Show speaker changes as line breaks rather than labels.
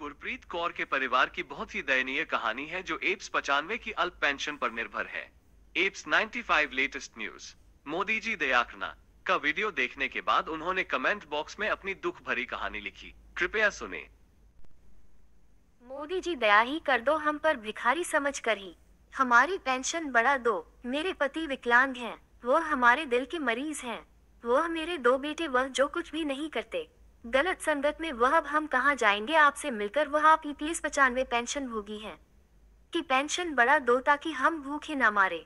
गुरप्रीत कौर के परिवार की बहुत ही दयनीय कहानी है जो एप्स पचानवे की अल्प पेंशन पर निर्भर है EPS 95 latest news Modi ji दयाखना का वीडियो देखने के बाद उन्होंने कमेंट बॉक्स में अपनी दुख भरी कहानी लिखी कृपया सुने
मोदी जी दया ही कर दो हम पर भिखारी समझ कर ही हमारी पेंशन बढ़ा दो मेरे पति विकलांग हैं, वो हमारे दिल के मरीज हैं, वो मेरे दो बेटे वह जो कुछ भी नहीं करते गलत संगत में वह अब हम कहाँ जाएंगे आपसे मिलकर वह आपकी तीस पचानवे पेंशन भोगी है कि पेंशन बड़ा दो ताकि हम भूखे ना मारे